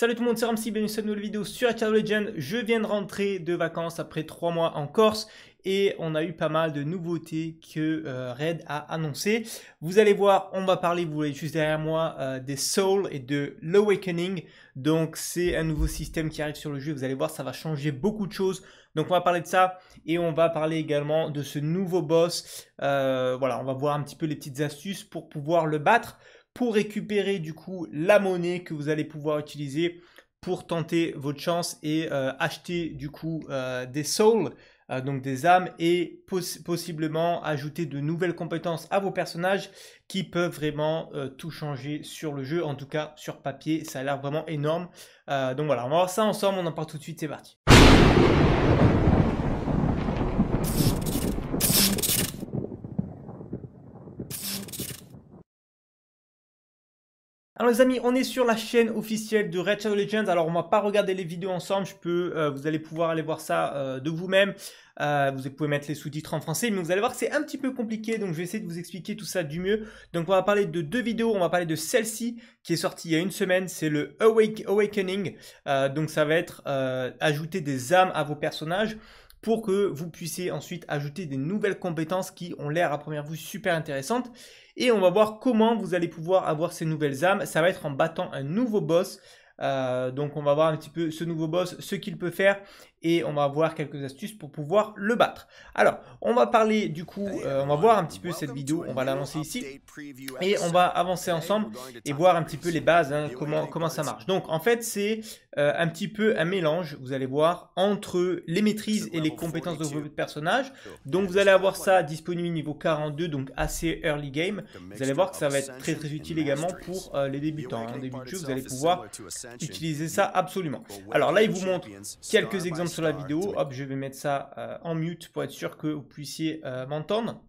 Salut tout le monde, c'est Ramsey, bienvenue sur une nouvelle vidéo sur Hero Legend. Je viens de rentrer de vacances après 3 mois en Corse et on a eu pas mal de nouveautés que euh, Red a annoncé. Vous allez voir, on va parler, vous voyez juste derrière moi, euh, des Souls et de l'Awakening. Donc c'est un nouveau système qui arrive sur le jeu, vous allez voir, ça va changer beaucoup de choses. Donc on va parler de ça et on va parler également de ce nouveau boss. Euh, voilà, on va voir un petit peu les petites astuces pour pouvoir le battre pour récupérer du coup la monnaie que vous allez pouvoir utiliser pour tenter votre chance et euh, acheter du coup euh, des souls, euh, donc des âmes et possiblement ajouter de nouvelles compétences à vos personnages qui peuvent vraiment tout changer sur le jeu, en tout cas sur papier, ça a l'air vraiment énorme. donc voilà, on va voir ça ensemble, on en parle tout de suite, c'est parti. Alors les amis, on est sur la chaîne officielle de Red Shadow Legends. Alors on va pas regarder les vidéos ensemble, je peux, euh, vous allez pouvoir aller voir ça euh, de vous-même. Euh, vous pouvez mettre les sous-titres en français, mais vous allez voir que c'est un petit peu compliqué, donc je vais essayer de vous expliquer tout ça du mieux. Donc on va parler de deux vidéos, on va parler de celle-ci qui est sortie il y a une semaine, c'est le Awakening. donc ça va être ajouter des âmes à vos personnages pour que vous puissiez ensuite ajouter des nouvelles compétences qui ont l'air à première vue super intéressantes. Et on va voir comment vous allez pouvoir avoir ces nouvelles âmes. Ça va être en battant un nouveau boss. Euh, donc on va voir un petit peu ce nouveau boss, ce qu'il peut faire et on va voir quelques astuces pour pouvoir le battre. Alors, on va parler du coup, euh, on va voir un petit peu cette vidéo, on va la lancer ici et on va avancer ensemble et voir un petit peu les bases, hein, comment, comment ça marche. Donc en fait, c'est euh, un petit peu un mélange, vous allez voir, entre les maîtrises et les compétences de votre personnage. Donc vous allez avoir ça disponible niveau 42, donc assez early game. Vous allez voir que ça va être très très utile également pour euh, les débutants. En début de jeu, vous allez pouvoir utiliser ça absolument. Alors là, il vous montre quelques exemples sur la vidéo. Hop, je vais mettre ça euh, en mute pour être sûr que vous puissiez euh, m'entendre.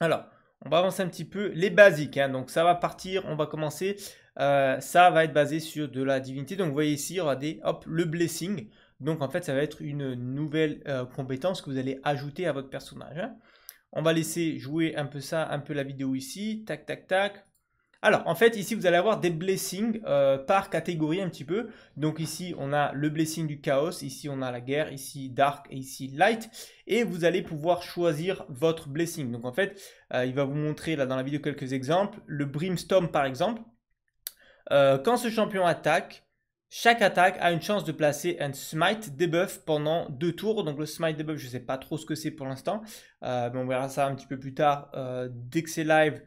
Alors, on va avancer un petit peu. Les basiques, hein. donc ça va partir, on va commencer. Euh, ça va être basé sur de la divinité. Donc vous voyez ici, des hop, le blessing. Donc en fait, ça va être une nouvelle compétence que vous allez ajouter à votre personnage. Hein. On va laisser jouer un peu ça, un peu la vidéo ici. Tac, tac, tac. Alors, en fait, ici, vous allez avoir des blessings euh, par catégorie un petit peu. Donc ici, on a le blessing du chaos, ici, on a la guerre, ici, dark et ici, light. Et vous allez pouvoir choisir votre blessing. Donc en fait, euh, il va vous montrer là dans la vidéo quelques exemples. Le brimstone, par exemple. Euh, quand ce champion attaque, chaque attaque a une chance de placer un smite debuff pendant deux tours. Donc le smite debuff, je ne sais pas trop ce que c'est pour l'instant, mais on verra ça un petit peu plus tard. dès que c'est live,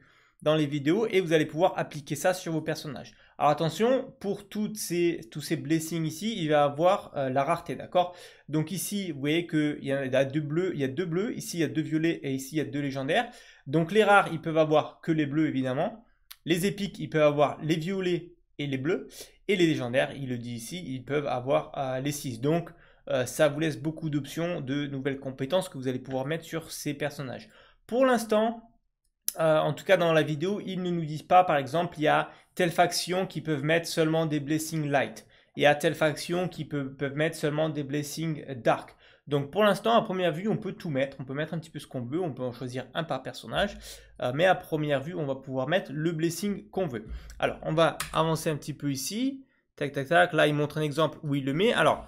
dans les vidéos et vous allez pouvoir appliquer ça sur vos personnages. Alors attention, pour toutes ces, tous ces blessings ici, il va avoir euh, la rareté, d'accord Donc ici, vous voyez qu'il y, a deux bleus, il y a deux bleus, ici il y a deux violets et ici il y a deux légendaires. Donc les rares, ils peuvent avoir que les bleus évidemment. Les épiques, ils peuvent avoir les violets et les bleus. Et les légendaires, il le dit ici, ils peuvent avoir euh, les six. Donc euh, ça vous laisse beaucoup d'options de nouvelles compétences que vous allez pouvoir mettre sur ces personnages. Pour l'instant, euh, en tout cas dans la vidéo, ils ne nous disent pas, par exemple, il y a telle faction qui peuvent mettre seulement des blessings light. et à telle faction qui peut, peuvent mettre seulement des blessings dark. Donc pour l'instant, à première vue, on peut tout mettre. On peut mettre un petit peu ce qu'on veut. On peut en choisir un par personnage. Euh, mais à première vue, on va pouvoir mettre le blessing qu'on veut. Alors, on va avancer un petit peu ici. Tac, tac, tac. Là, il montre un exemple où il le met. Alors,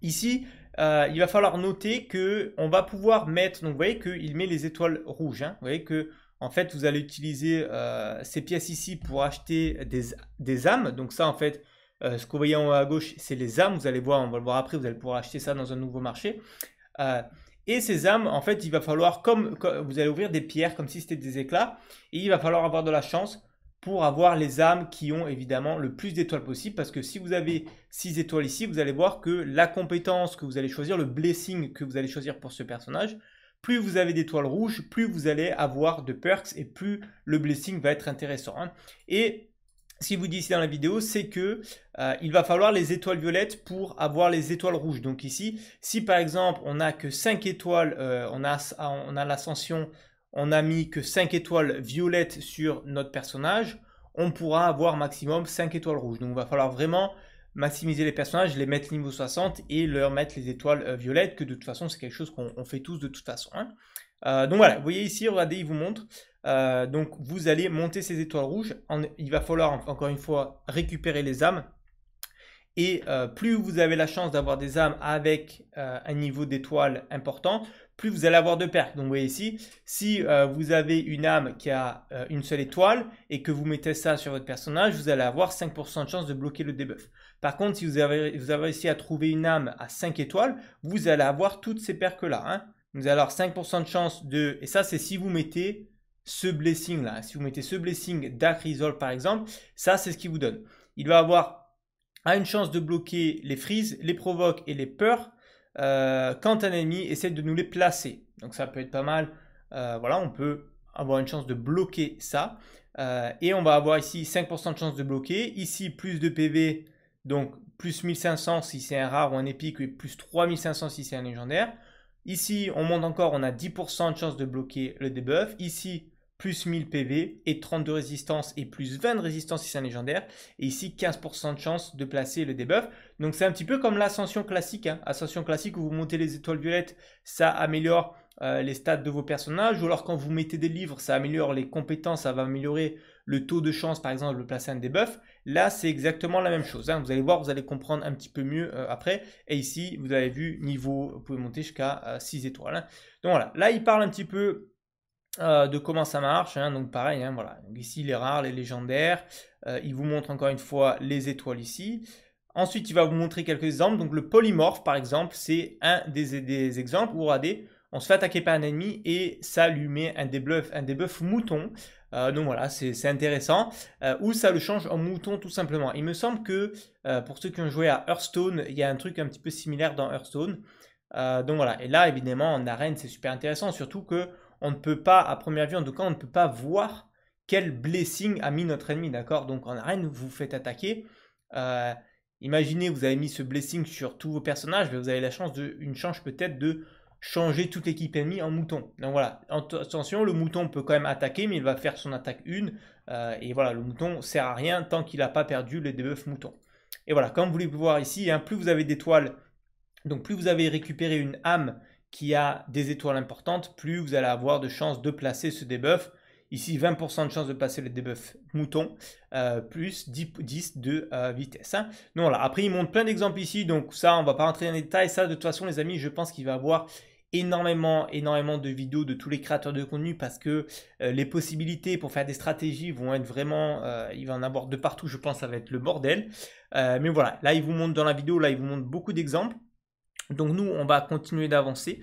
ici, euh, il va falloir noter que on va pouvoir mettre, donc vous voyez qu'il met les étoiles rouges, hein. vous voyez que en fait, vous allez utiliser euh, ces pièces ici pour acheter des, des âmes. Donc ça, en fait, euh, ce que vous en haut à gauche, c'est les âmes. Vous allez voir, on va le voir après, vous allez pouvoir acheter ça dans un nouveau marché. Euh, et ces âmes, en fait, il va falloir, comme, vous allez ouvrir des pierres, comme si c'était des éclats, et il va falloir avoir de la chance pour avoir les âmes qui ont évidemment le plus d'étoiles possible. Parce que si vous avez 6 étoiles ici, vous allez voir que la compétence que vous allez choisir, le blessing que vous allez choisir pour ce personnage, plus vous avez d'étoiles rouges, plus vous allez avoir de perks et plus le blessing va être intéressant. Hein. Et ce qu'il vous dit ici dans la vidéo, c'est que euh, il va falloir les étoiles violettes pour avoir les étoiles rouges. Donc ici, si par exemple on n'a que 5 étoiles, euh, on a, ah, on a l'ascension, on a mis que 5 étoiles violettes sur notre personnage, on pourra avoir maximum 5 étoiles rouges. Donc il va falloir vraiment maximiser les personnages, les mettre niveau 60 et leur mettre les étoiles euh, violettes, que de toute façon, c'est quelque chose qu'on fait tous de toute façon. Hein. Euh, donc voilà, vous voyez ici, regardez, il vous montre. Euh, donc vous allez monter ces étoiles rouges. il va falloir, encore une fois, récupérer les âmes. Et plus vous avez la chance d'avoir des âmes avec un niveau d'étoile important, plus vous allez avoir de pertes. Donc vous voyez ici, si vous avez une âme qui a une seule étoile et que vous mettez ça sur votre personnage, vous allez avoir 5% de chance de bloquer le debuff. Par contre, si vous avez, vous avez réussi à trouver une âme à 5 étoiles, vous allez avoir toutes ces perques-là. Hein. Vous allez avoir 5% de chance de... Et ça, c'est si vous mettez ce blessing-là. Hein. Si vous mettez ce blessing d'Acrisol, par exemple, ça, c'est ce qu'il vous donne. Il va avoir à une chance de bloquer les freezes, les provoques et les peurs euh, quand un ennemi essaie de nous les placer. Donc ça peut être pas mal. Euh, voilà, on peut avoir une chance de bloquer ça. Euh, et on va avoir ici 5% de chance de bloquer. Ici, plus de PV donc, plus 1500 si c'est un rare ou un épique, et plus 3500 si c'est un légendaire. Ici, on monte encore, on a 10% de chance de bloquer le debuff. Ici, plus 1000 PV et 32 résistances et plus 20 de résistance si c'est un légendaire. Et ici, 15% de chance de placer le debuff. Donc c'est un petit peu comme l'ascension classique. Hein. Ascension classique où vous montez les étoiles violettes, ça améliore euh, les stats de vos personnages. Ou alors quand vous mettez des livres, ça améliore les compétences, ça va améliorer le taux de chance par exemple de placer un debuff. Là, c'est exactement la même chose. Hein. Vous allez voir, vous allez comprendre un petit peu mieux euh, après. Et ici, vous avez vu, niveau, vous pouvez monter jusqu'à 6 euh, étoiles. Hein. Donc voilà, là, il parle un petit peu euh, de comment ça marche. Hein. Donc pareil, voilà. ici, les rares, les légendaires. il vous montre encore une fois les étoiles ici. Ensuite, il va vous montrer quelques exemples. Donc le polymorphe, par exemple, c'est un des, des exemples où on on se fait attaquer par un ennemi et ça lui met un debuff, un mouton. Euh, donc voilà, c'est intéressant. Euh, ou ça le change en mouton tout simplement. Il me semble que euh, pour ceux qui ont joué à Hearthstone, il y a un truc un petit peu similaire dans Hearthstone. donc voilà, et là évidemment en arène c'est super intéressant, surtout que on ne peut pas, à première vue en tout cas, on ne peut pas voir quel blessing a mis notre ennemi, d'accord Donc en arène, vous vous faites attaquer. imaginez, vous avez mis ce blessing sur tous vos personnages, mais vous avez la chance de, une chance peut-être de changer toute l'équipe ennemie en mouton. Donc voilà, attention, le mouton peut quand même attaquer, mais il va faire son attaque une. Euh, et voilà, le mouton sert à rien tant qu'il n'a pas perdu le debuff mouton. Et voilà, comme vous pouvez voir ici, hein, plus vous avez d'étoiles, donc plus vous avez récupéré une âme qui a des étoiles importantes, plus vous allez avoir de chances de placer ce debuff. Ici, 20% de chance de passer le debuff mouton, euh, plus 10, 10 de euh, vitesse. Hein. Donc voilà, après, il montre plein d'exemples ici, donc ça, on va pas rentrer dans les détails. Ça, de toute façon, les amis, je pense qu'il va avoir énormément, énormément de vidéos de tous les créateurs de contenu parce que euh, les possibilités pour faire des stratégies vont être vraiment, euh, il va en avoir de partout, je pense, ça va être le bordel. Euh, mais voilà, là, il vous montre dans la vidéo, là, il vous montre beaucoup d'exemples. Donc nous, on va continuer d'avancer.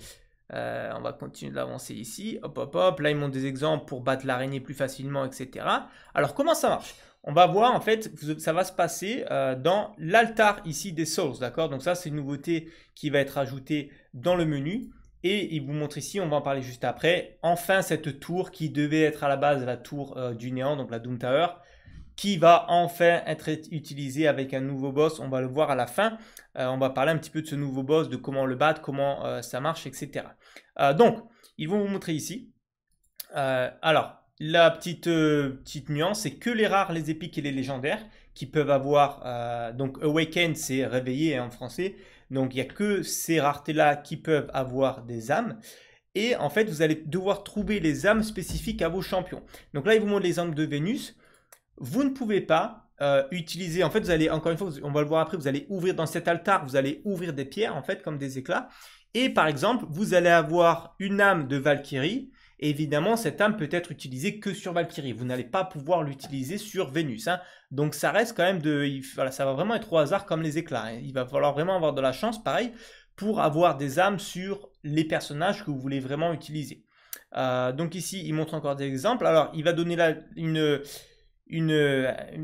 on va continuer d'avancer ici. Hop, hop, hop. Là, ils montre des exemples pour battre l'araignée plus facilement, etc. Alors, comment ça marche on va voir en fait, ça va se passer dans l'altar ici des sources, d'accord Donc ça, c'est une nouveauté qui va être ajoutée dans le menu. Et il vous montre ici, on va en parler juste après, enfin cette tour qui devait être à la base la tour euh, du néant, donc la Doom Tower, qui va enfin être utilisée avec un nouveau boss. On va le voir à la fin. Euh, on va parler un petit peu de ce nouveau boss, de comment le battre, comment euh, ça marche, etc. donc, ils vont vous montrer ici. alors, la petite, petite nuance, c'est que les rares, les épiques et les légendaires qui peuvent avoir... donc, Awaken, c'est réveillé hein, en français. Donc il n'y a que ces raretés-là qui peuvent avoir des âmes. Et en fait, vous allez devoir trouver les âmes spécifiques à vos champions. Donc là, il vous montre âmes de Vénus. Vous ne pouvez pas euh, utiliser, en fait, vous allez, encore une fois, on va le voir après, vous allez ouvrir dans cet altar, vous allez ouvrir des pierres, en fait, comme des éclats. Et par exemple, vous allez avoir une âme de Valkyrie Évidemment, cette âme peut être utilisée que sur Valkyrie. Vous n'allez pas pouvoir l'utiliser sur Vénus. Hein. Donc ça reste quand même de... ça va vraiment être au hasard comme les éclats. Hein. Il va falloir vraiment avoir de la chance, pareil, pour avoir des âmes sur les personnages que vous voulez vraiment utiliser. Euh, donc ici, il montre encore des exemples. Alors, il va donner là une, une,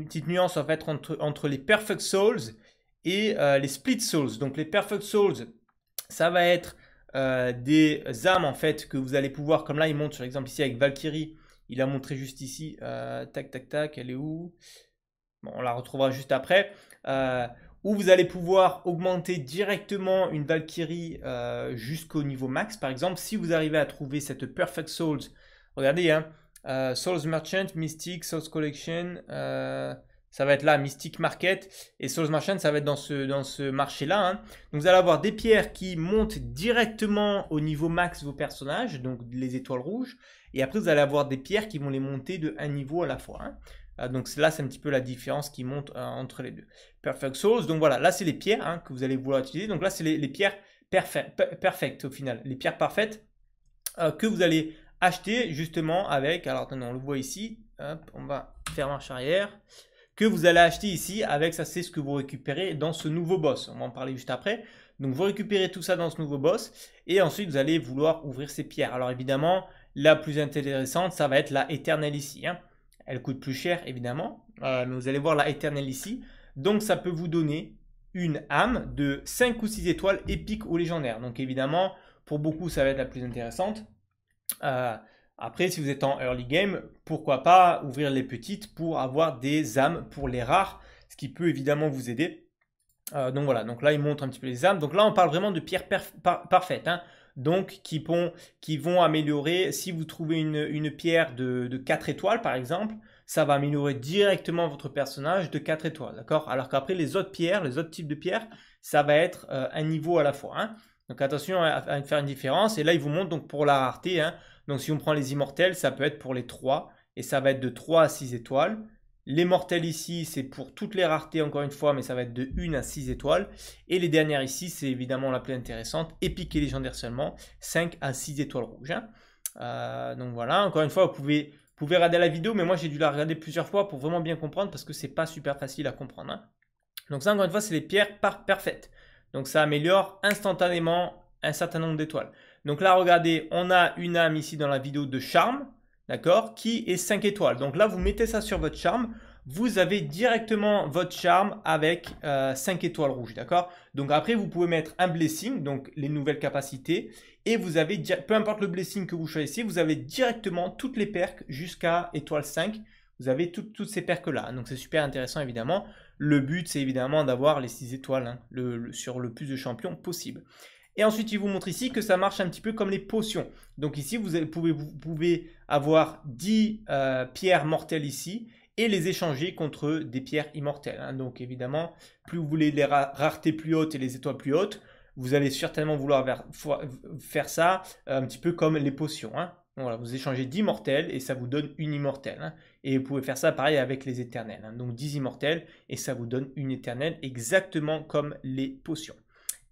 petite nuance en fait entre, les Perfect Souls et euh, les Split Souls. Donc les Perfect Souls, ça va être euh, des âmes en fait que vous allez pouvoir, comme là il montre sur exemple ici avec Valkyrie, il a montré juste ici, euh, tac tac tac, elle est où On la retrouvera juste après, euh, où vous allez pouvoir augmenter directement une Valkyrie jusqu'au niveau max par exemple, si vous arrivez à trouver cette Perfect Souls, regardez hein, Souls Merchant, Mystic, Souls Collection, ça va être là, Mystic Market. Et Souls Machine, ça va être dans ce, dans ce marché-là. Donc hein. vous allez avoir des pierres qui montent directement au niveau max vos personnages, donc les étoiles rouges. Et après, vous allez avoir des pierres qui vont les monter de un niveau à la fois. Hein. Ah, donc là, c'est un petit peu la différence qui monte euh, entre les deux. Perfect Souls, donc voilà, là, c'est les pierres hein, que vous allez vouloir utiliser. Donc là, c'est les, pierres perfectes au final, les pierres parfaites euh, que vous allez acheter justement avec, alors maintenant, on le voit ici, on va faire marche arrière que vous allez acheter ici avec ça c'est ce que vous récupérez dans ce nouveau boss. On va en parler juste après. Donc vous récupérez tout ça dans ce nouveau boss et ensuite vous allez vouloir ouvrir ces pierres. Alors évidemment la plus intéressante ça va être la éternelle ici. Hein. Elle coûte plus cher évidemment mais euh, vous allez voir la éternelle ici. Donc ça peut vous donner une âme de 5 ou 6 étoiles épiques ou légendaires. Donc évidemment pour beaucoup ça va être la plus intéressante. Euh, après, si vous êtes en early game, pourquoi pas ouvrir les petites pour avoir des âmes pour les rares, ce qui peut évidemment vous aider. Euh, donc voilà, donc là, il montre un petit peu les âmes. Donc là, on parle vraiment de pierres parfaites. Hein. Donc, qui, qui, vont améliorer, si vous trouvez une, pierre de, de, 4 étoiles, par exemple, ça va améliorer directement votre personnage de 4 étoiles, d'accord Alors qu'après, les autres pierres, les autres types de pierres, ça va être euh, un niveau à la fois. Hein. Donc attention à, faire une différence. Et là, il vous montre donc pour la rareté, hein, donc si on prend les immortels, ça peut être pour les 3 et ça va être de 3 à 6 étoiles. Les mortels ici, c'est pour toutes les raretés encore une fois, mais ça va être de 1 à 6 étoiles. Et les dernières ici, c'est évidemment la plus intéressante, épique et légendaire seulement, 5 à 6 étoiles rouges. Hein. Euh, donc voilà, encore une fois, vous pouvez, pouvez regarder la vidéo, mais moi j'ai dû la regarder plusieurs fois pour vraiment bien comprendre parce que c'est pas super facile à comprendre. Hein. Donc ça, encore une fois, c'est les pierres par parfaites. Donc ça améliore instantanément un certain nombre d'étoiles. Donc là, regardez, on a une âme ici dans la vidéo de charme, d'accord, qui est 5 étoiles. Donc là, vous mettez ça sur votre charme, vous avez directement votre charme avec 5 euh, étoiles rouges, d'accord Donc après, vous pouvez mettre un blessing, donc les nouvelles capacités, et vous avez, peu importe le blessing que vous choisissez, vous avez directement toutes les perques jusqu'à étoile 5. Vous avez toutes ces perques-là, donc c'est super intéressant évidemment. Le but, c'est évidemment d'avoir les 6 étoiles hein, sur le plus de champions possible. Et ensuite, il vous montre ici que ça marche un petit peu comme les potions. Donc ici, vous pouvez, vous pouvez avoir 10 euh, pierres mortelles ici et les échanger contre des pierres immortelles. Hein. Donc évidemment, plus vous voulez les raretés plus hautes et les étoiles plus hautes, vous allez certainement vouloir faire ça euh, un petit peu comme les potions. Hein. Voilà, vous échangez 10 mortels et ça vous donne une immortelle. Hein. Et vous pouvez faire ça pareil avec les éternels. Donc 10 immortels et ça vous donne une éternelle exactement comme les potions.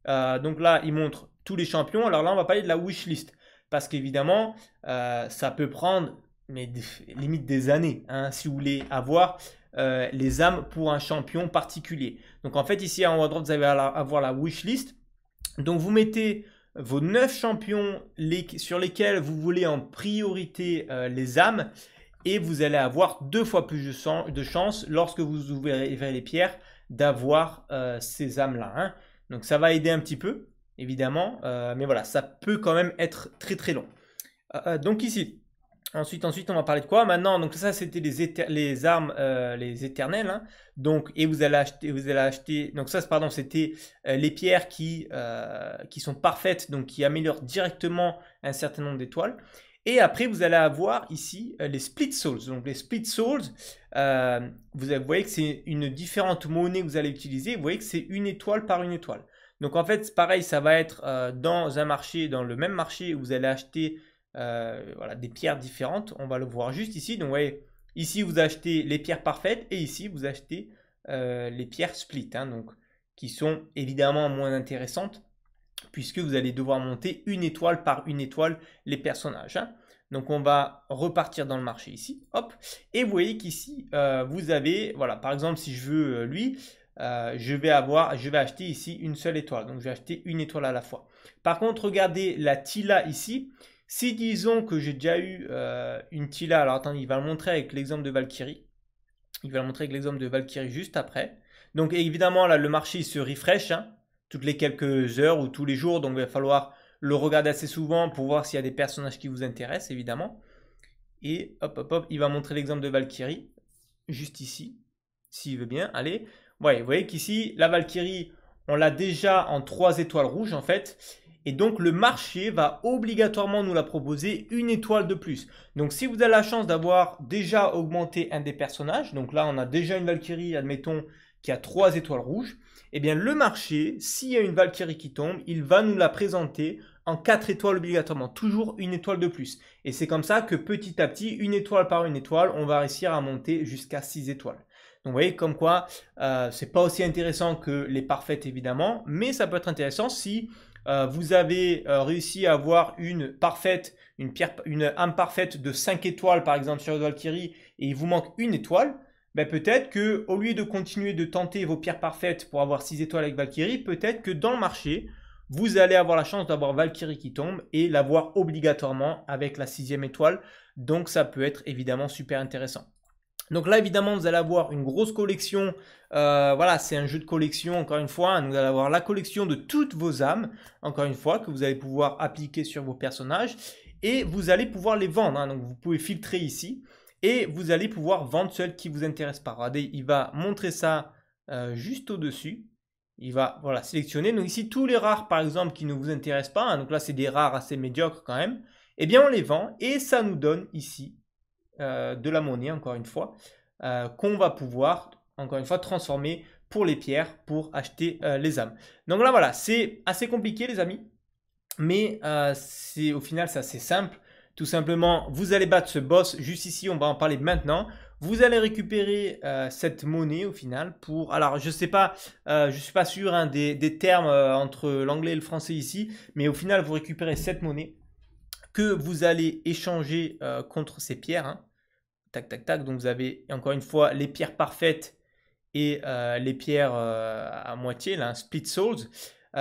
Euh, donc là, il montre tous les champions. Alors là, on va parler de la wish list parce qu'évidemment, euh, ça peut prendre mais limite des années hein, si vous voulez avoir euh, les âmes pour un champion particulier. Donc en fait, ici en haut à droite, vous allez avoir la wish list. Donc vous mettez vos 9 champions sur lesquels vous voulez en priorité les âmes et vous allez avoir deux fois plus de, chance lorsque vous ouvrez les pierres d'avoir ces âmes-là. Hein. Donc ça va aider un petit peu, évidemment, euh, mais voilà, ça peut quand même être très très long. Euh, euh, donc ici, ensuite, ensuite, on va parler de quoi Maintenant, donc ça c'était les, les, armes, les éternelles. Hein. Donc, et vous allez acheter, vous allez acheter, donc ça, pardon, c'était les pierres qui, qui sont parfaites, donc qui améliorent directement un certain nombre d'étoiles. Et après, vous allez avoir ici euh, les split souls. Donc les split souls, euh, vous voyez que c'est une différente monnaie que vous allez utiliser. Vous voyez que c'est une étoile par une étoile. Donc en fait, pareil, ça va être euh, dans un marché, dans le même marché, où vous allez acheter voilà, des pierres différentes. On va le voir juste ici. Donc vous voyez, ici, vous achetez les pierres parfaites et ici, vous achetez les pierres split. Hein, donc qui sont évidemment moins intéressantes puisque vous allez devoir monter une étoile par une étoile les personnages. Hein. Donc on va repartir dans le marché ici, hop, et vous voyez qu'ici euh, vous avez, voilà, par exemple si je veux euh, lui, euh, je vais avoir, je vais acheter ici une seule étoile, donc je vais acheter une étoile à la fois. Par contre, regardez la Tila ici. Si disons que j'ai déjà eu une Tila, alors attendez, il va le montrer avec l'exemple de Valkyrie. Il va le montrer avec l'exemple de Valkyrie juste après. Donc évidemment là, le marché se refresh, hein toutes les quelques heures ou tous les jours. Donc, il va falloir le regarder assez souvent pour voir s'il y a des personnages qui vous intéressent, évidemment. Et hop, hop, hop, il va montrer l'exemple de Valkyrie, juste ici, s'il veut bien. Allez, ouais, vous voyez qu'ici, la Valkyrie, on l'a déjà en trois étoiles rouges, en fait. Et donc, le marché va obligatoirement nous la proposer une étoile de plus. Donc, si vous avez la chance d'avoir déjà augmenté un des personnages, donc là, on a déjà une Valkyrie, admettons, qui a trois étoiles rouges, eh bien le marché, s'il y a une Valkyrie qui tombe, il va nous la présenter en 4 étoiles obligatoirement, toujours une étoile de plus. Et c'est comme ça que petit à petit, une étoile par une étoile, on va réussir à monter jusqu'à 6 étoiles. Donc vous voyez comme quoi, euh, c'est pas aussi intéressant que les parfaites évidemment, mais ça peut être intéressant si euh, vous avez euh, réussi à avoir une parfaite, une, pierre, une âme parfaite de 5 étoiles par exemple sur une Valkyrie et il vous manque une étoile, ben peut-être que au lieu de continuer de tenter vos pierres parfaites pour avoir 6 étoiles avec Valkyrie, peut-être que dans le marché, vous allez avoir la chance d'avoir Valkyrie qui tombe et l'avoir obligatoirement avec la sixième étoile. Donc ça peut être évidemment super intéressant. Donc là, évidemment, vous allez avoir une grosse collection. Euh, voilà, c'est un jeu de collection, encore une fois. Vous hein. allez avoir la collection de toutes vos âmes, encore une fois, que vous allez pouvoir appliquer sur vos personnages. Et vous allez pouvoir les vendre. Hein. Donc vous pouvez filtrer ici et vous allez pouvoir vendre ceux qui vous intéressent pas. Regardez, il va montrer ça euh, juste au-dessus. Il va voilà, sélectionner. Donc ici, tous les rares, par exemple, qui ne vous intéressent pas, hein, donc là, c'est des rares assez médiocres quand même, eh bien, on les vend et ça nous donne ici euh, de la monnaie, encore une fois, euh, qu'on va pouvoir, encore une fois, transformer pour les pierres, pour acheter les âmes. Donc là, voilà, c'est assez compliqué, les amis, mais c'est au final, c'est assez simple. Tout simplement, vous allez battre ce boss juste ici, on va en parler maintenant. Vous allez récupérer euh, cette monnaie au final pour... Alors, je sais pas, je euh, je suis pas sûr hein, des, termes euh, entre l'anglais et le français ici, mais au final, vous récupérez cette monnaie que vous allez échanger contre ces pierres. Hein. Tac, tac, tac. Donc, vous avez encore une fois les pierres parfaites et les pierres à moitié, là, split souls. vous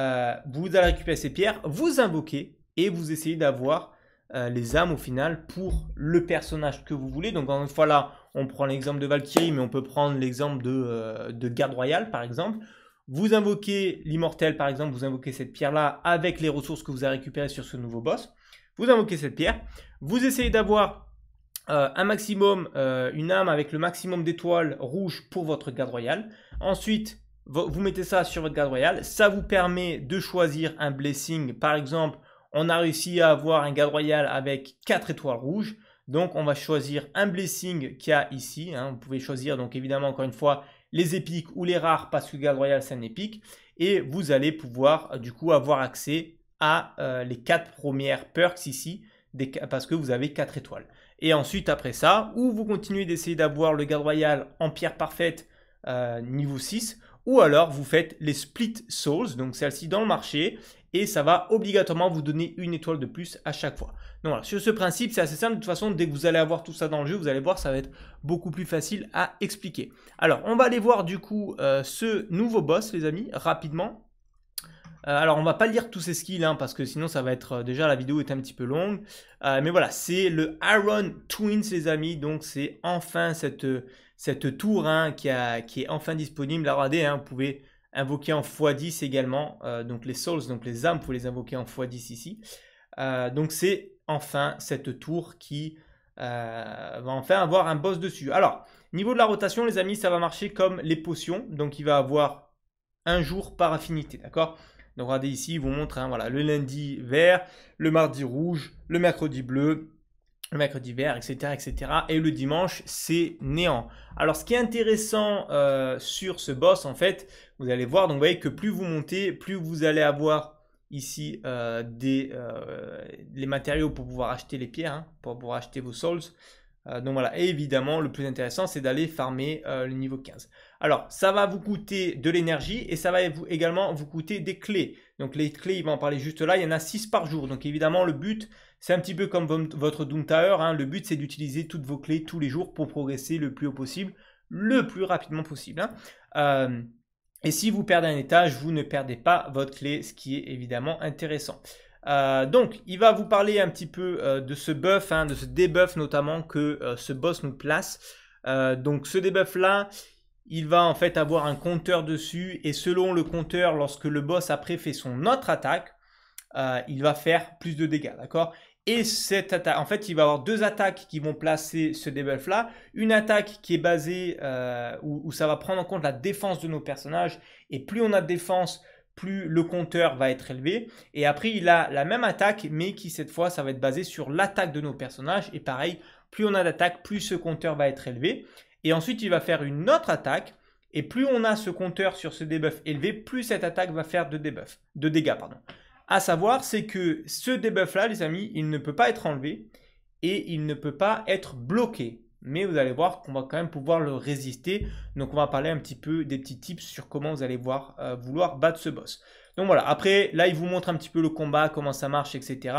allez récupérer ces pierres, vous invoquez et vous essayez d'avoir euh, les âmes au final pour le personnage que vous voulez. Donc encore une fois là, on prend l'exemple de Valkyrie, mais on peut prendre l'exemple euh, de, Garde Royale par exemple. Vous invoquez l'immortel par exemple, vous invoquez cette pierre-là avec les ressources que vous avez récupérées sur ce nouveau boss. Vous invoquez cette pierre, vous essayez d'avoir euh, un maximum, une âme avec le maximum d'étoiles rouges pour votre garde royale. Ensuite, vous mettez ça sur votre garde royale, ça vous permet de choisir un blessing, par exemple on a réussi à avoir un garde royal avec 4 étoiles rouges. Donc on va choisir un blessing qu'il y a ici. Hein. Vous pouvez choisir donc évidemment encore une fois les épiques ou les rares parce que garde royal c'est un épique. Et vous allez pouvoir du coup avoir accès à euh, les 4 premières perks ici parce que vous avez 4 étoiles. Et ensuite après ça, ou vous continuez d'essayer d'avoir le garde royal en pierre parfaite euh, niveau 6 ou alors vous faites les split souls, donc celle-ci dans le marché, et ça va obligatoirement vous donner une étoile de plus à chaque fois. Donc voilà, sur ce principe, c'est assez simple. De toute façon, dès que vous allez avoir tout ça dans le jeu, vous allez voir, ça va être beaucoup plus facile à expliquer. Alors, on va aller voir du coup euh, ce nouveau boss, les amis, rapidement. Euh, alors, on va pas lire tous ses skills, hein, parce que sinon, ça va être euh, déjà la vidéo est un petit peu longue. mais voilà, c'est le Iron Twins, les amis. Donc, c'est enfin cette, cette tour hein, qui, est enfin disponible. Là, regardez, hein, vous pouvez invoquer en x10 également. Euh, donc les souls, donc les âmes, vous les invoquer en x10 ici. Euh, donc c'est enfin cette tour qui euh, va enfin avoir un boss dessus. Alors, niveau de la rotation, les amis, ça va marcher comme les potions. Donc il va avoir un jour par affinité, d'accord Donc regardez ici, il vous montre hein, voilà, le lundi vert, le mardi rouge, le mercredi bleu, le mercredi vert, etc., etc. Et le dimanche, c'est néant. Alors, ce qui est intéressant euh, sur ce boss, en fait, vous allez voir, donc vous voyez que plus vous montez, plus vous allez avoir ici euh, des euh, les matériaux pour pouvoir acheter les pierres, hein, pour pouvoir acheter vos souls. donc voilà, et évidemment, le plus intéressant, c'est d'aller farmer le niveau 15. Alors, ça va vous coûter de l'énergie et ça va également vous coûter des clés. Donc les clés, il va en parler juste là. Il y en a 6 par jour. Donc évidemment, le but, c'est un petit peu comme votre Doom Tower. Hein. Le but, c'est d'utiliser toutes vos clés tous les jours pour progresser le plus haut possible, le plus rapidement possible. Hein. Euh, et si vous perdez un étage, vous ne perdez pas votre clé, ce qui est évidemment intéressant. Euh, donc, il va vous parler un petit peu euh, de ce buff, hein, de ce debuff notamment que ce boss nous place. donc, ce debuff là, il va en fait avoir un compteur dessus et selon le compteur, lorsque le boss après fait son autre attaque, euh, il va faire plus de dégâts, d'accord Et cette attaque, en fait, il va avoir deux attaques qui vont placer ce debuff-là. Une attaque qui est basée euh, où, ça va prendre en compte la défense de nos personnages et plus on a de défense, plus le compteur va être élevé. Et après, il a la même attaque, mais qui cette fois, ça va être basé sur l'attaque de nos personnages. Et pareil, plus on a d'attaque, plus ce compteur va être élevé. Et ensuite, il va faire une autre attaque. Et plus on a ce compteur sur ce debuff élevé, plus cette attaque va faire de, de dégâts. Pardon. À savoir, c'est que ce debuff-là, les amis, il ne peut pas être enlevé et il ne peut pas être bloqué. Mais vous allez voir qu'on va quand même pouvoir le résister. Donc on va parler un petit peu des petits tips sur comment vous allez voir, euh, vouloir battre ce boss. Donc voilà, après, là, il vous montre un petit peu le combat, comment ça marche, etc.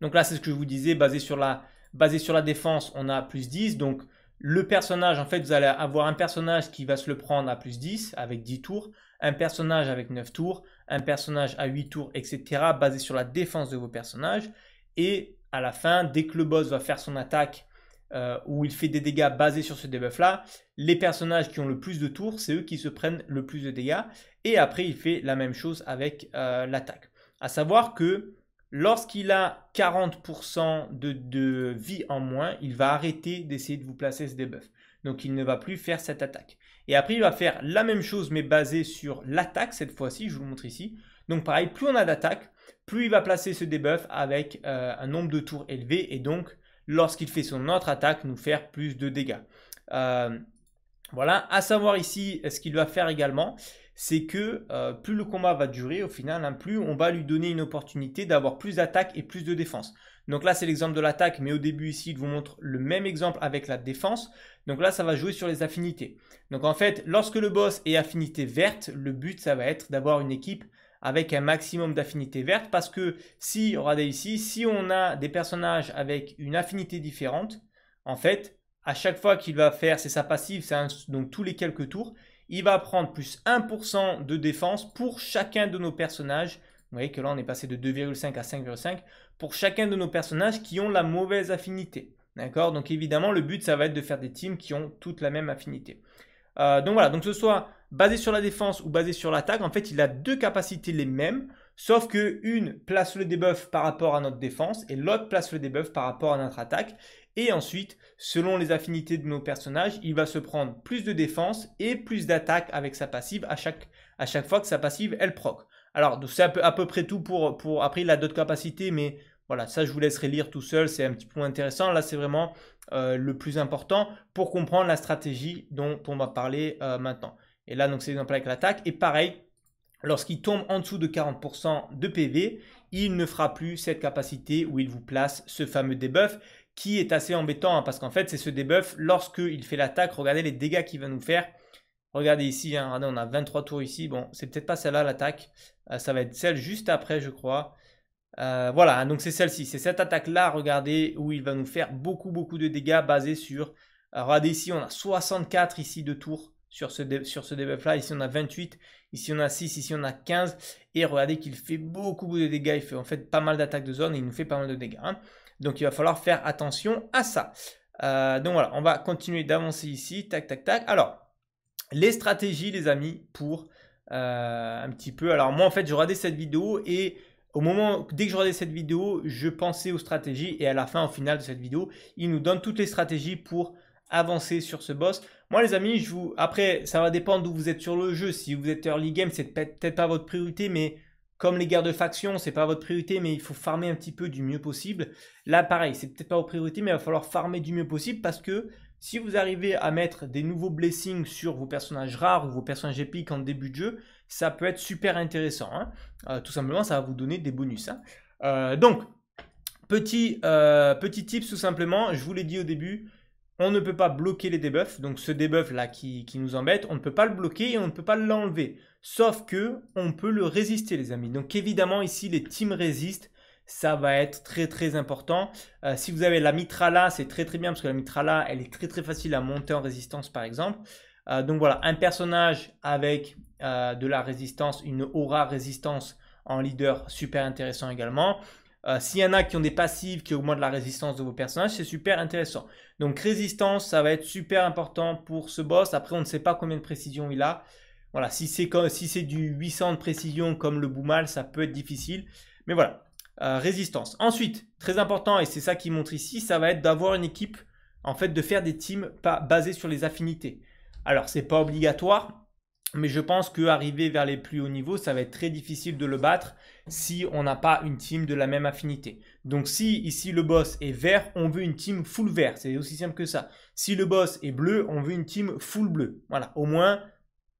Donc là, c'est ce que je vous disais, basé sur la, basé sur la défense, on a plus 10. Donc le personnage, en fait, vous allez avoir un personnage qui va se le prendre à plus 10 avec 10 tours, un personnage avec 9 tours, un personnage à 8 tours, etc. basé sur la défense de vos personnages. Et à la fin, dès que le boss va faire son attaque ou euh, où il fait des dégâts basés sur ce debuff là, les personnages qui ont le plus de tours, c'est eux qui se prennent le plus de dégâts. Et après, il fait la même chose avec euh, l'attaque. À savoir que Lorsqu'il a 40% de, vie en moins, il va arrêter d'essayer de vous placer ce debuff. Donc il ne va plus faire cette attaque. Et après, il va faire la même chose, mais basé sur l'attaque cette fois-ci. Je vous le montre ici. Donc pareil, plus on a d'attaque, plus il va placer ce debuff avec euh, un nombre de tours élevé. Et donc, lorsqu'il fait son autre attaque, nous faire plus de dégâts. Euh, voilà, à savoir ici ce qu'il va faire également, c'est que euh, plus le combat va durer au final, hein, plus on va lui donner une opportunité d'avoir plus d'attaque et plus de défense. Donc là, c'est l'exemple de l'attaque, mais au début ici, il vous montre le même exemple avec la défense. Donc là, ça va jouer sur les affinités. Donc en fait, lorsque le boss est affinité verte, le but, ça va être d'avoir une équipe avec un maximum d'affinités vertes parce que si, regardez ici, si on a des personnages avec une affinité différente, en fait, à chaque fois qu'il va faire, c'est sa passive, c'est donc tous les quelques tours, il va prendre plus 1% de défense pour chacun de nos personnages. Vous voyez que là, on est passé de 2,5 à 5,5 pour chacun de nos personnages qui ont la mauvaise affinité. D'accord Donc évidemment, le but, ça va être de faire des teams qui ont toute la même affinité. Euh, donc voilà, donc ce soit basé sur la défense ou basé sur l'attaque, en fait, il a deux capacités les mêmes, sauf que une place le debuff par rapport à notre défense et l'autre place le debuff par rapport à notre attaque. Et ensuite, selon les affinités de nos personnages, il va se prendre plus de défense et plus d'attaque avec sa passive à chaque, à chaque fois que sa passive, elle proc. Alors, c'est à peu, près tout pour, pour... Après, il a d'autres capacités, mais voilà, ça, je vous laisserai lire tout seul. C'est un petit point intéressant. Là, c'est vraiment euh, le plus important pour comprendre la stratégie dont on va parler euh, maintenant. Et là, donc, c'est exemple avec l'attaque. Et pareil, lorsqu'il tombe en dessous de 40% de PV, il ne fera plus cette capacité où il vous place ce fameux debuff qui est assez embêtant hein, parce qu'en fait, c'est ce debuff. Lorsqu'il fait l'attaque, regardez les dégâts qu'il va nous faire. Regardez ici, hein, regardez, on a 23 tours ici. Bon, c'est peut-être pas celle-là l'attaque. Euh, ça va être celle juste après, je crois. Euh, voilà, hein, donc c'est celle-ci. C'est cette attaque-là, regardez, où il va nous faire beaucoup, beaucoup de dégâts basés sur... Alors, regardez ici, on a 64 ici de tours sur ce, sur ce debuff-là. Ici, on a 28. Ici, on a 6. Ici, on a 15. Et regardez qu'il fait beaucoup, beaucoup de dégâts. Il fait en fait pas mal d'attaques de zone il nous fait pas mal de dégâts. Donc il va falloir faire attention à ça. Euh, donc voilà, on va continuer d'avancer ici. Tac, tac, tac. Alors, les stratégies, les amis, pour euh, un petit peu. Alors moi, en fait, je regardais cette vidéo et au moment, dès que je regardais cette vidéo, je pensais aux stratégies et à la fin, au final de cette vidéo, il nous donne toutes les stratégies pour avancer sur ce boss. Moi les amis, je vous après ça va dépendre d'où vous êtes sur le jeu. Si vous êtes early game, c'est peut-être pas votre priorité mais comme les guerres de faction, c'est pas votre priorité, mais il faut farmer un petit peu du mieux possible. Là, pareil, c'est peut-être pas vos priorités, mais il va falloir farmer du mieux possible parce que si vous arrivez à mettre des nouveaux blessings sur vos personnages rares ou vos personnages épiques en début de jeu, ça peut être super intéressant. Hein. Euh, tout simplement, ça va vous donner des bonus. Hein. Euh, donc, petit, tip euh, petit tout simplement, je vous l'ai dit au début, on ne peut pas bloquer les debuffs, donc ce debuff là qui, nous embête, on ne peut pas le bloquer et on ne peut pas l'enlever. Sauf que on peut le résister les amis. Donc évidemment ici les teams résistent, ça va être très très important. Euh, si vous avez la Mitrala, c'est très très bien parce que la Mitrala elle est très très facile à monter en résistance par exemple. Euh, donc voilà, un personnage avec euh, de la résistance, une aura résistance en leader super intéressant également. Euh, s'il y en a qui ont des passives qui augmentent la résistance de vos personnages, c'est super intéressant. Donc résistance, ça va être super important pour ce boss. Après, on ne sait pas combien de précision il a. Voilà, si c'est si du 800 de précision comme le Boumal, ça peut être difficile. Mais voilà, euh, résistance. Ensuite, très important, et c'est ça qu'il montre ici, ça va être d'avoir une équipe, en fait, de faire des teams pas, basés sur les affinités. Alors, c'est pas obligatoire, mais je pense qu'arriver vers les plus hauts niveaux, ça va être très difficile de le battre si on n'a pas une team de la même affinité. Donc si ici le boss est vert, on veut une team full vert. C'est aussi simple que ça. Si le boss est bleu, on veut une team full bleu. Voilà, au moins,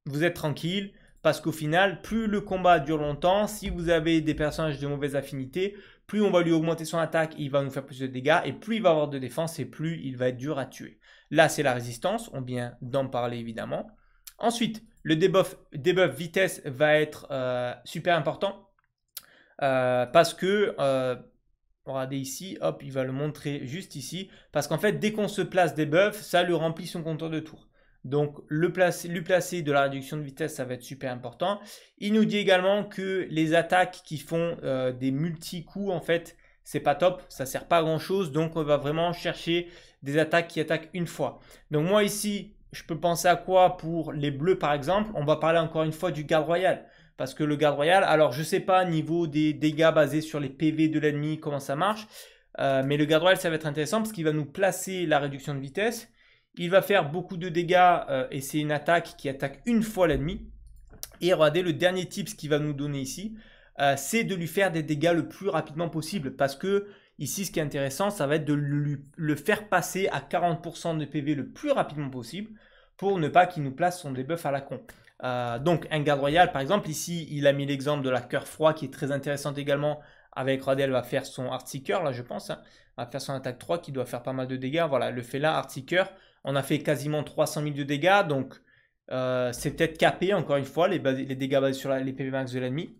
vous êtes tranquille. Parce qu'au final, plus le combat dure longtemps, si vous avez des personnages de mauvaise affinité, plus on va lui augmenter son attaque, il va nous faire plus de dégâts, et plus il va avoir de défense, et plus il va être dur à tuer. Là, c'est la résistance, on vient d'en parler évidemment. Ensuite, le debuff, vitesse va être euh, super important euh, parce que, euh, regardez ici, hop, il va le montrer juste ici. Parce qu'en fait, dès qu'on se place debuff, ça lui remplit son compteur de tour. Donc, le lui placer de la réduction de vitesse, ça va être super important. Il nous dit également que les attaques qui font des multi-coups, en fait, c'est pas top, ça sert pas à grand chose. Donc, on va vraiment chercher des attaques qui attaquent une fois. Donc, moi ici, je peux penser à quoi pour les Bleus par exemple On va parler encore une fois du garde royal. Parce que le garde royal, alors je sais pas niveau des dégâts basés sur les PV de l'ennemi, comment ça marche. Euh, mais le garde royal, ça va être intéressant parce qu'il va nous placer la réduction de vitesse. Il va faire beaucoup de dégâts euh, et c'est une attaque qui attaque une fois l'ennemi. Et regardez le dernier tip, ce qu'il va nous donner ici, euh, c'est de lui faire des dégâts le plus rapidement possible. Parce que Ici, ce qui est intéressant, ça va être de le faire passer à 40% de PV le plus rapidement possible pour ne pas qu'il nous place son debuff à la con. Euh, donc, un garde royal, par exemple, ici, il a mis l'exemple de la cœur froid qui est très intéressante également. Avec il va faire son Art Seeker, là, je pense. Hein, va faire son attaque 3 qui doit faire pas mal de dégâts. Voilà, le fait là, Art Seeker. On a fait quasiment 300 000 de dégâts. Donc, euh, c'est peut-être capé, encore une fois, les, dégâts basés sur les PV max de l'ennemi.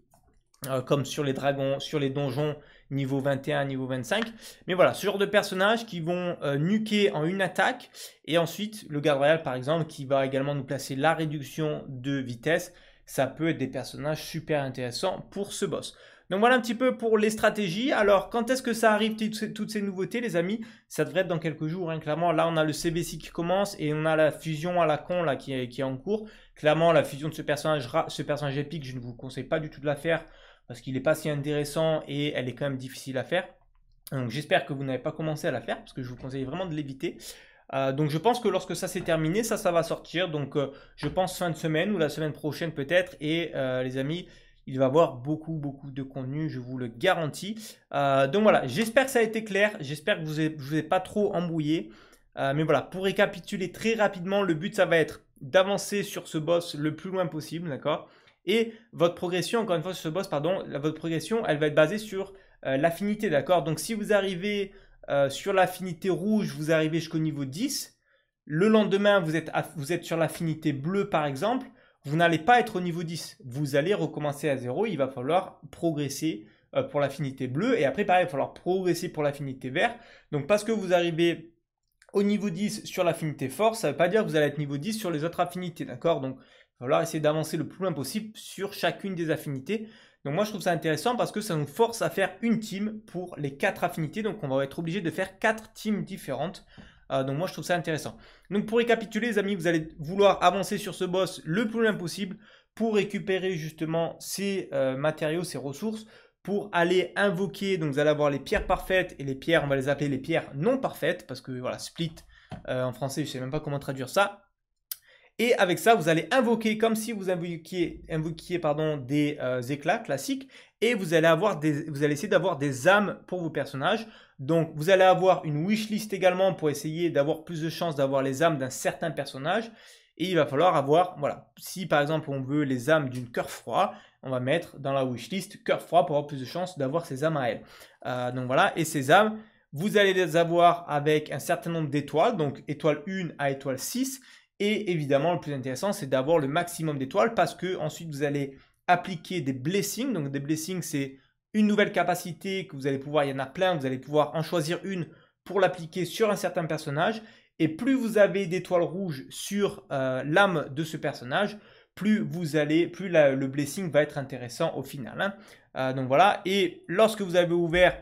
Euh, comme sur les dragons, sur les donjons niveau 21, niveau 25. Mais voilà, ce genre de personnages qui vont euh, nuquer en une attaque. Et ensuite, le garde royal, par exemple, qui va également nous placer la réduction de vitesse. Ça peut être des personnages super intéressants pour ce boss. Donc voilà un petit peu pour les stratégies. Alors quand est-ce que ça arrive toutes ces nouveautés les amis Ça devrait être dans quelques jours hein. clairement. Là on a le CBC qui commence et on a la fusion à la con là qui est, en cours. Clairement la fusion de ce personnage, ce personnage épique, je ne vous conseille pas du tout de la faire parce qu'il n'est pas si intéressant et elle est quand même difficile à faire. Donc j'espère que vous n'avez pas commencé à la faire parce que je vous conseille vraiment de l'éviter. Euh, donc je pense que lorsque ça c'est terminé, ça ça va sortir. Donc euh, je pense fin de semaine ou la semaine prochaine peut-être. Et euh, les amis, il va y avoir beaucoup beaucoup de contenu, je vous le garantis. donc voilà, j'espère que ça a été clair. J'espère que vous ne vous ai pas trop embrouillé. mais voilà, pour récapituler très rapidement, le but ça va être d'avancer sur ce boss le plus loin possible, d'accord et votre progression, encore une fois sur ce boss, pardon, votre progression, elle va être basée sur euh, l'affinité, d'accord Donc si vous arrivez euh, sur l'affinité rouge, vous arrivez jusqu'au niveau 10, le lendemain, vous êtes, vous êtes sur l'affinité bleue par exemple, vous n'allez pas être au niveau 10. Vous allez recommencer à zéro, il va falloir progresser euh, pour l'affinité bleue. Et après, pareil, il va falloir progresser pour l'affinité vert. Donc parce que vous arrivez au niveau 10 sur l'affinité force, ça ne veut pas dire que vous allez être niveau 10 sur les autres affinités, d'accord Donc voilà, essayer d'avancer le plus loin possible sur chacune des affinités. Donc moi je trouve ça intéressant parce que ça nous force à faire une team pour les quatre affinités. Donc on va être obligé de faire quatre teams différentes. Euh, donc moi je trouve ça intéressant. Donc pour récapituler les amis, vous allez vouloir avancer sur ce boss le plus loin possible pour récupérer justement ces euh, matériaux, ces ressources pour aller invoquer, donc vous allez avoir les pierres parfaites et les pierres, on va les appeler les pierres non parfaites, parce que voilà, split euh, en français, je ne sais même pas comment traduire ça, et avec ça, vous allez invoquer comme si vous invoquiez, invoquiez pardon, des euh, éclats classiques et vous allez, avoir des, vous allez essayer d'avoir des âmes pour vos personnages. Donc, vous allez avoir une wishlist également pour essayer d'avoir plus de chances d'avoir les âmes d'un certain personnage. Et il va falloir avoir, voilà, si par exemple on veut les âmes d'une cœur froid, on va mettre dans la wishlist cœur froid pour avoir plus de chances d'avoir ces âmes à elle. Euh, donc voilà, et ces âmes, vous allez les avoir avec un certain nombre d'étoiles, donc étoile 1 à étoile 6. Et évidemment, le plus intéressant, c'est d'avoir le maximum d'étoiles parce que ensuite vous allez appliquer des blessings. Donc des blessings, c'est une nouvelle capacité que vous allez pouvoir, il y en a plein, vous allez pouvoir en choisir une pour l'appliquer sur un certain personnage. Et plus vous avez d'étoiles rouges sur euh, l'âme de ce personnage, plus vous allez, plus le blessing va être intéressant au final. Hein. Euh, donc voilà. Et lorsque vous avez ouvert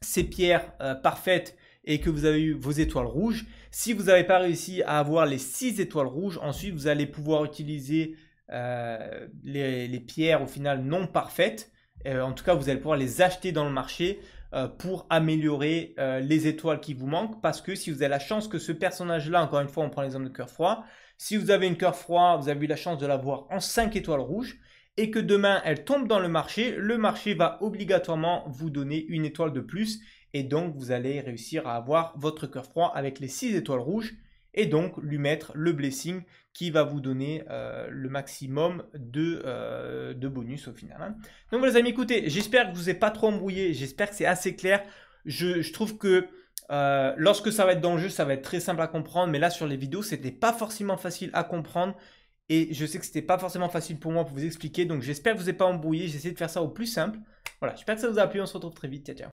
ces pierres euh, parfaites et que vous avez eu vos étoiles rouges. Si vous n'avez pas réussi à avoir les 6 étoiles rouges, ensuite vous allez pouvoir utiliser euh, les, pierres au final non parfaites. Euh, en tout cas, vous allez pouvoir les acheter dans le marché euh, pour améliorer les étoiles qui vous manquent. Parce que si vous avez la chance que ce personnage-là, encore une fois, on prend l'exemple de cœur froid. Si vous avez une cœur froid, vous avez eu la chance de l'avoir en 5 étoiles rouges et que demain elle tombe dans le marché, le marché va obligatoirement vous donner une étoile de plus et donc, vous allez réussir à avoir votre cœur froid avec les 6 étoiles rouges et donc lui mettre le blessing qui va vous donner euh, le maximum de, euh, de, bonus au final. Hein. Donc les amis, écoutez, j'espère que je vous ai pas trop embrouillé, j'espère que c'est assez clair. Je, trouve que euh, lorsque ça va être dans le jeu, ça va être très simple à comprendre, mais là sur les vidéos, ce n'était pas forcément facile à comprendre. Et je sais que ce n'était pas forcément facile pour moi pour vous expliquer, donc j'espère que vous ai pas embrouillé, j'essaie de faire ça au plus simple. Voilà, j'espère que ça vous a plu, on se retrouve très vite, ciao ciao.